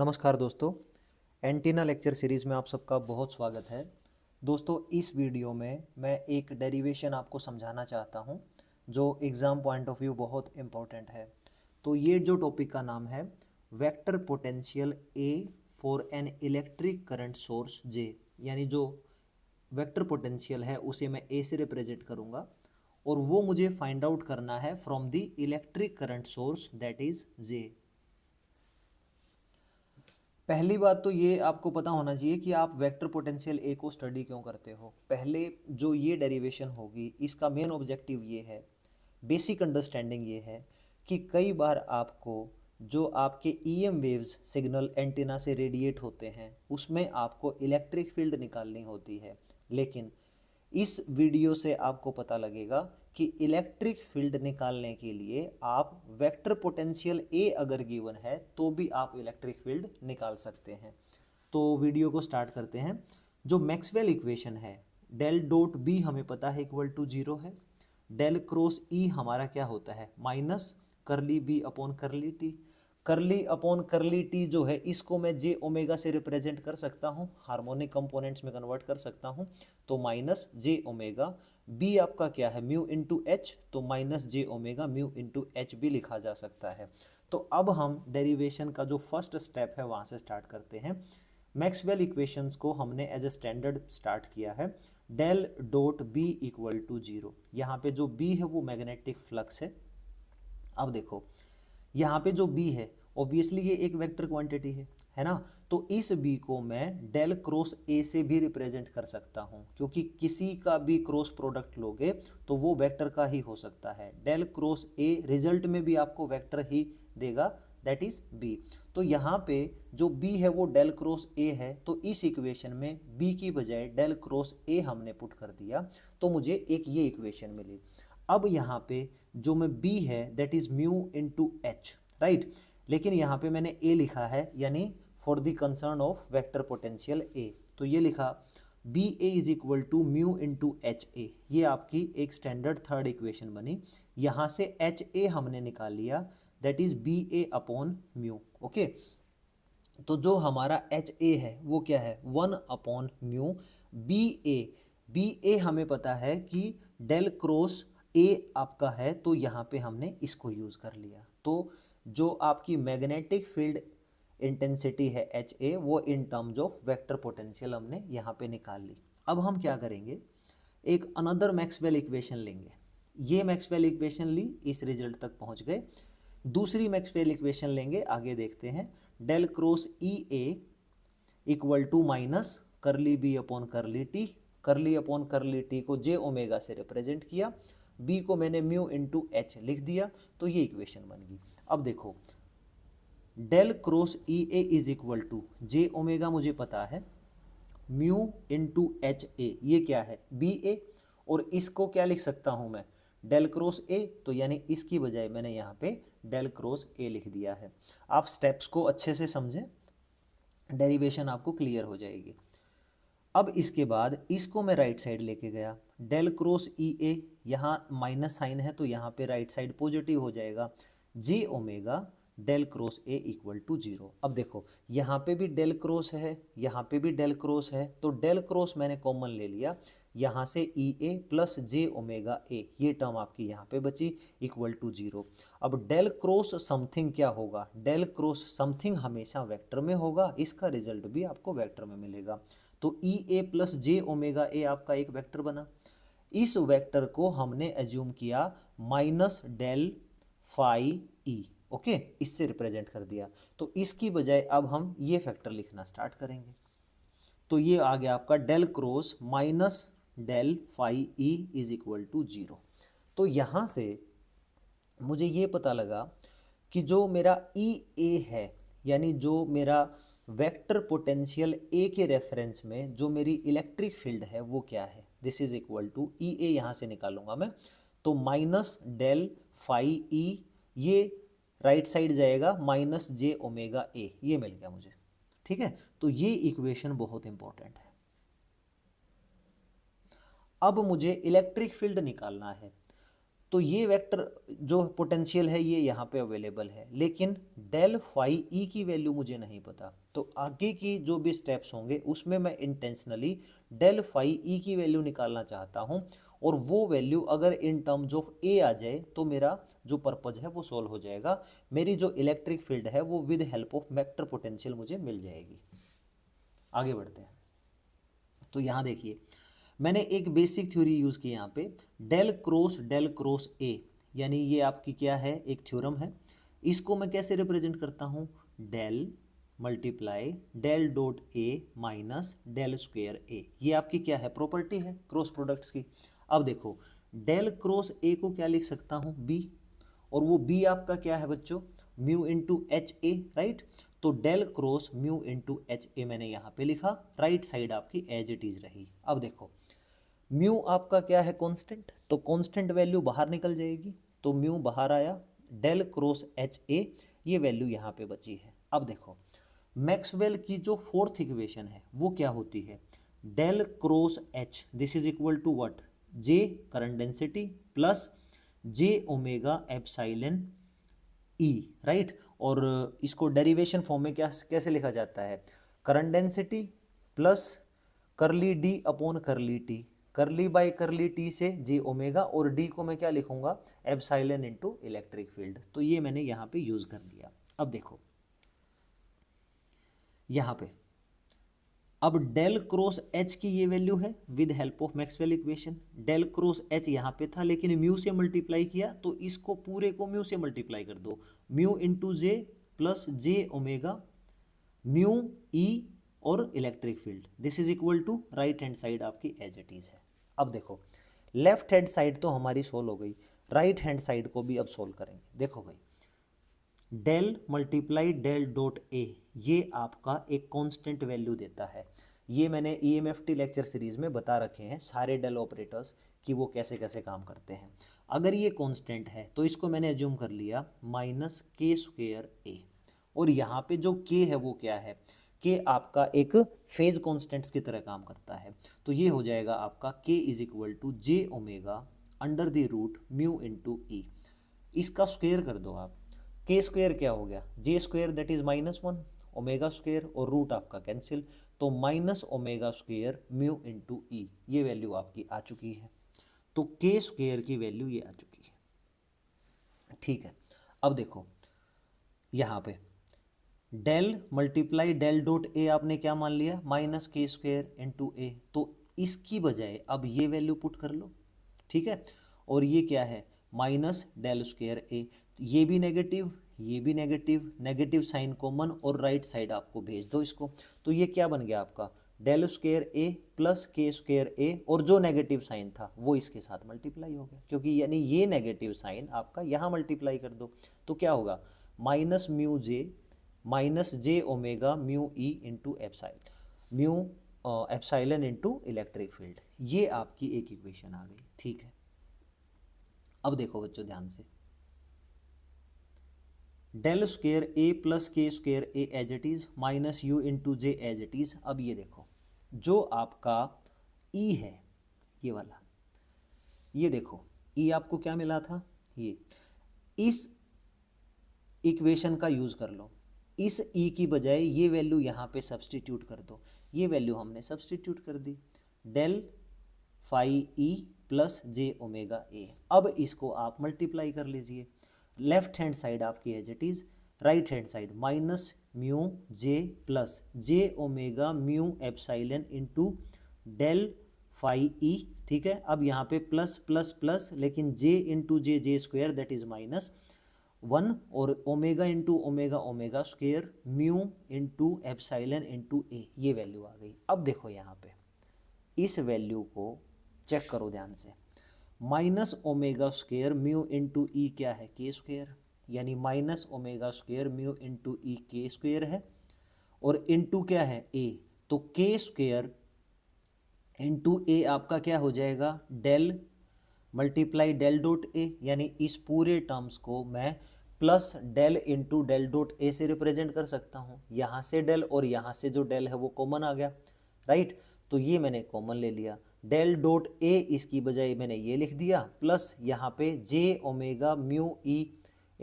नमस्कार दोस्तों antenna lecture series में आप सबका बहुत स्वागत है दोस्तों इस वीडियो में मैं एक डेरिवेशन आपको समझाना चाहता हूं जो एग्ज़ाम पॉइंट ऑफ व्यू बहुत इम्पोर्टेंट है तो ये जो टॉपिक का नाम है vector potential A for an electric current source J यानी जो वेक्टर पोटेंशियल है उसे मैं ए से रिप्रेजेंट करूँगा और वो मुझे फाइंड आउट करना है from the electric current source that is J पहली बात तो ये आपको पता होना चाहिए कि आप वेक्टर पोटेंशियल ए को स्टडी क्यों करते हो पहले जो ये डेरिवेशन होगी इसका मेन ऑब्जेक्टिव ये है बेसिक अंडरस्टैंडिंग ये है कि कई बार आपको जो आपके E M waves signal antenna से रेडिएट होते हैं उसमें आपको इलेक्ट्रिक फील्ड निकालनी होती है लेकिन इस वीडियो से आपको पता लगेगा कि इलेक्ट्रिक फील्ड निकालने के लिए आप वेक्टर पोटेंशियल ए अगर गिवन है तो भी आप इलेक्ट्रिक फील्ड निकाल सकते हैं तो वीडियो को स्टार्ट करते हैं जो मैक्सवेल इक्वेशन है डेल डॉट बी हमें पता है इक्वल टू जीरो है डेल क्रॉस ई हमारा क्या होता है minus curly B upon curly T curly upon curly T जो है इसको मैं जे ओमेगा से रिप्रेजेंट कर सकता हूँ हार्मोनिक कंपोनेंट्स में कन्वर्ट कर सकता हूँ तो माइनस जे ओमेगा बी आपका क्या है म्यू इंटू एच तो minus j omega mu into H भी लिखा जा सकता है तो अब हम डेरिवेशन का जो फर्स्ट स्टेप है वहाँ से स्टार्ट करते हैं मैक्सवेल इक्वेशंस को हमने एज ए स्टैंडर्ड स्टार्ट किया है del dot B equal to zero यहाँ पे जो बी है वो मैग्नेटिक फ्लक्स है अब देखो यहाँ पे जो बी है ऑब्वियसली ये एक वेक्टर क्वांटिटी है है ना तो इस बी को मैं डेल क्रॉस ए से भी रिप्रेजेंट कर सकता हूँ क्योंकि किसी का भी क्रॉस प्रोडक्ट लोगे तो वो वेक्टर का ही हो सकता है डेल क्रॉस ए रिजल्ट में भी आपको वेक्टर ही देगा दैट इज बी तो यहाँ पे जो बी है वो डेल क्रॉस ए है तो इस इक्वेशन में बी की बजाय डेल क्रॉस ए हमने पुट कर दिया तो मुझे एक ये इक्वेशन मिली अब यहाँ पे जो मैं बी है that is mu to H right लेकिन यहाँ पे मैंने ए लिखा है यानी for the concern of vector potential A तो ये लिखा B A is equal to mu into H A ये आपकी एक स्टैंडर्ड थर्ड इक्वेशन बनी यहाँ से एच ए हमने निकाल लिया that is B A upon mu okay तो जो हमारा एच ए है वो क्या है one upon mu B A B A हमें पता है कि डेल क्रॉस ए आपका है तो यहाँ पे हमने इसको यूज़ कर लिया तो जो आपकी मैग्नेटिक फील्ड इंटेंसिटी है एच ए वो in terms of vector potential हमने यहाँ पे निकाल ली अब हम क्या करेंगे एक अनदर मैक्सवेल इक्वेशन लेंगे ये मैक्सवेल इक्वेशन ली इस रिजल्ट तक पहुँच गए दूसरी मैक्सवेल इक्वेशन लेंगे आगे देखते हैं del cross E A equal to minus curly B upon curly T curly upon curly t को जे ओमेगा से रिप्रेजेंट किया बी को मैंने म्यू इंटू एच लिख दिया तो ये इक्वेशन बन गई अब देखो del cross E A is equal to j omega मुझे पता है mu into H A ये क्या है बी ए और इसको क्या लिख सकता हूँ मैं डेल क्रॉस ए तो यानी इसकी बजाय मैंने यहाँ पे डेल क्रॉस ए लिख दिया है आप स्टेप्स को अच्छे से समझें डेरिवेशन आपको क्लियर हो जाएगी अब इसके बाद इसको मैं राइट साइड लेके गया डेल क्रॉस ई ए यहाँ माइनस साइन है तो यहाँ पे राइट साइड पॉजिटिव हो जाएगा j omega del cross A equal to zero अब देखो यहाँ पे भी डेल क्रॉस है यहाँ पे भी डेल क्रॉस है तो डेल क्रॉस मैंने कॉमन ले लिया यहाँ से ई ए प्लस जे ओमेगा ए ये टर्म आपकी यहाँ पे बची इक्वल टू जीरो अब डेल क्रॉस समथिंग क्या होगा डेल क्रॉस समथिंग हमेशा वेक्टर में होगा इसका रिजल्ट भी आपको वेक्टर में मिलेगा तो ई ए प्लस जे ओमेगा ए आपका एक वेक्टर बना इस वेक्टर को हमने एज्यूम किया minus del phi E okay इससे रिप्रेजेंट कर दिया तो इसकी बजाय अब हम ये फैक्टर लिखना स्टार्ट करेंगे तो ये आ गया आपका del cross minus del phi E is equal to zero तो यहाँ से मुझे ये पता लगा कि जो मेरा ई ए है यानी जो मेरा वेक्टर पोटेंशियल ए के रेफरेंस में जो मेरी इलेक्ट्रिक फील्ड है वो क्या है this is equal to E A यहाँ से निकालूंगा मैं तो माइनस डेल फाई ई ये राइट साइड जाएगा माइनस जे ओमेगा ए ये मिल गया मुझे ठीक है तो ये इक्वेशन बहुत इंपॉर्टेंट है अब मुझे इलेक्ट्रिक फील्ड निकालना है तो ये वेक्टर जो पोटेंशियल है ये यहाँ पे अवेलेबल है लेकिन डेल फाई ई की वैल्यू मुझे नहीं पता तो आगे की जो भी स्टेप्स होंगे उसमें मैं इंटेंशनली डेल फाई ई की वैल्यू निकालना चाहता हूँ और वो वैल्यू अगर इन टर्म्स ऑफ ए आ जाए तो मेरा जो पर्पज है वो सोल्व हो जाएगा मेरी जो इलेक्ट्रिक फील्ड है वो with help of vector potential मुझे मिल जाएगी आगे बढ़ते हैं तो यहाँ देखिए मैंने एक बेसिक थ्योरी यूज़ की यहाँ पे del cross del cross A यानी ये आपकी क्या है एक थ्योरम है इसको मैं कैसे रिप्रेजेंट करता हूँ del multiply del dot A minus del square A ये आपकी क्या है प्रॉपर्टी है क्रॉस प्रोडक्ट्स की अब देखो डेल क्रॉस ए को क्या लिख सकता हूँ बी और वो बी आपका क्या है बच्चों mu into H A right तो del cross mu into H A मैंने यहाँ पे लिखा राइट साइड आपकी एज इट इज़ रही अब देखो म्यू आपका क्या है कॉन्स्टेंट तो कॉन्स्टेंट वैल्यू बाहर निकल जाएगी तो म्यू बाहर आया डेल क्रॉस एच ए ये वैल्यू यहाँ पे बची है अब देखो मैक्सवेल की जो फोर्थ इक्वेशन है वो क्या होती है del cross H this is equal to what j current density plus j omega epsilon E right और इसको डेरिवेशन फॉर्म में क्या कैसे लिखा जाता है current density plus curly D upon curly T curly by curly t से j omega और डी को मैं क्या लिखूंगा एप्साइलन इनटू इलेक्ट्रिक फील्ड तो ये मैंने यहाँ पे यूज कर दिया अब देखो यहाँ पे अब डेल क्रॉस एच की ये वैल्यू है with help of Maxwell equation del cross H यहाँ पे था लेकिन म्यू से मल्टीप्लाई किया तो इसको पूरे को म्यू से मल्टीप्लाई कर दो mu into j plus j omega mu E और electric field this is equal to right hand side आपकी एज इट इज है अब देखो लेफ्ट हैंड साइड तो हमारी सोल्व हो गई राइट हैंड साइड को भी अब सोल्व करेंगे देखो भाई del multiply del dot A ये आपका एक कांस्टेंट वैल्यू देता है ये मैंने ई लेक्चर सीरीज़ में बता रखे हैं सारे डेल ऑपरेटर्स कि वो कैसे कैसे काम करते हैं अगर ये कांस्टेंट है तो इसको मैंने एज्यूम कर लिया माइनस के स्क्वेयर ए और यहाँ पे जो के है वो क्या है के आपका एक फेज कांस्टेंट्स की तरह काम करता है तो ये हो जाएगा आपका k is equal to j omega under the root mu to E इसका स्क्वेयर कर दो आप के स्क्वेयर क्या हो गया j square that is minus one omega square और रूट आपका कैंसिल तो minus omega square mu into E ये वैल्यू आपकी आ चुकी है तो के स्क्वेयर की वैल्यू ये आ चुकी है ठीक है अब देखो यहाँ पे del multiply del dot A आपने क्या मान लिया माइनस के स्क्वेयर इंटू ए तो इसकी बजाय अब ये वैल्यू पुट कर लो ठीक है और ये क्या है माइनस डेल स्क्वेयर ए ये भी नेगेटिव ये भी नेगेटिव नेगेटिव साइन कॉमन और राइट साइड आपको भेज दो इसको तो ये क्या बन गया आपका del square A plus k square A और जो नेगेटिव साइन था वो इसके साथ मल्टीप्लाई हो गया क्योंकि यानी ये नेगेटिव साइन आपका यहाँ मल्टीप्लाई कर दो तो क्या होगा minus mu j minus j omega mu E into epsilon mu epsilon into electric field ये आपकी एक इक्वेशन आ गई ठीक है अब देखो बच्चों ध्यान से del square A plus k square A as it is minus u into j as it is अब ये देखो जो आपका ई e है ये वाला ये देखो ई e आपको क्या मिला था ये इस इक्वेशन का यूज़ कर लो इस ई e की बजाय ये वैल्यू यहाँ पे सब्सटीट्यूट कर दो ये वैल्यू हमने सब्सटीट्यूट कर दी del phi E plus j omega A अब इसको आप मल्टीप्लाई कर लीजिए लेफ्ट हैंड साइड आपकी as it is right hand side minus mu j plus j omega mu epsilon into del phi E ठीक है अब यहाँ पे प्लस प्लस प्लस लेकिन j into j j square that is minus one और omega into omega omega square mu into epsilon into A ये value आ गई अब देखो यहाँ पे इस वैल्यू को चेक करो ध्यान से minus omega square mu into E क्या है के स्क्र यानी minus omega square mu into E k square है और इंटू क्या है ए तो के स्क्र इंटू ए आपका क्या हो जाएगा del multiply del dot A यानी इस पूरे टर्म्स को मैं plus del into del dot A से रिप्रेजेंट कर सकता हूँ यहाँ से डेल और यहाँ से जो डेल है वो कॉमन आ गया राइट तो ये मैंने कॉमन ले लिया डेल डॉट ए इसकी बजाय मैंने ये लिख दिया प्लस यहाँ पे j omega mu E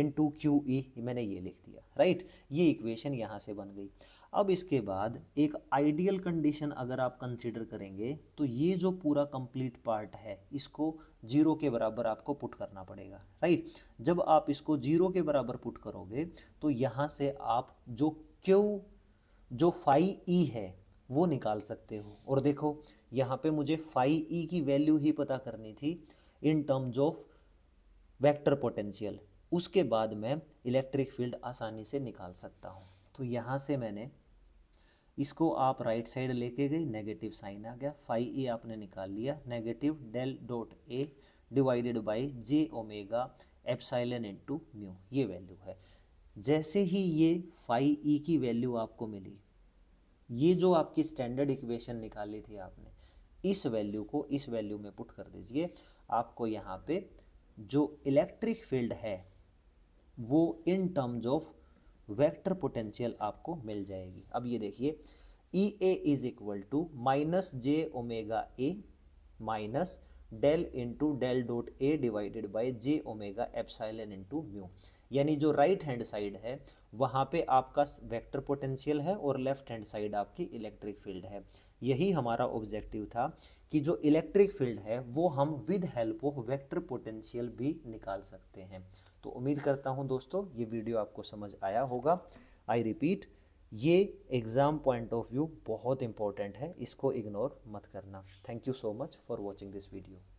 into q E मैंने ये लिख दिया राइट ये इक्वेशन यहाँ से बन गई अब इसके बाद एक आइडियल कंडीशन अगर आप कंसिडर करेंगे तो ये जो पूरा कंप्लीट पार्ट है इसको जीरो के बराबर आपको पुट करना पड़ेगा राइट जब आप इसको जीरो के बराबर पुट करोगे तो यहाँ से आप जो क्यू जो फाइव ई है वो निकाल सकते हो और देखो यहाँ पे मुझे फाइव ई की वैल्यू ही पता करनी थी in terms of vector potential उसके बाद मैं इलेक्ट्रिक फील्ड आसानी से निकाल सकता हूँ तो यहाँ से मैंने इसको आप राइट साइड लेके गए नेगेटिव साइन आ गया फाइव ए आपने निकाल लिया negative del dot A divided by j omega into mu ये वैल्यू है जैसे ही ये फाइव ई की वैल्यू आपको मिली ये जो आपकी स्टैंडर्ड इक्वेशन निकाली थी आपने इस वैल्यू को इस वैल्यू में पुट कर दीजिए आपको यहाँ पे जो इलेक्ट्रिक फील्ड है वो in terms of vector potential आपको मिल जाएगी अब ये देखिए E A is equal to minus j omega A minus del into del dot A divided by j omega epsilon into mu यानी जो राइट हैंड साइड है वहाँ पे आपका वेक्टर पोटेंशियल है और लेफ्ट हैंड साइड आपकी इलेक्ट्रिक फील्ड है यही हमारा ऑब्जेक्टिव था कि जो इलेक्ट्रिक फील्ड है वो हम with help of vector potential भी निकाल सकते हैं तो उम्मीद करता हूँ दोस्तों ये वीडियो आपको समझ आया होगा आई रिपीट ये एग्ज़ाम पॉइंट ऑफ व्यू बहुत इंपॉर्टेंट है इसको इग्नोर मत करना thank you so much for watching this video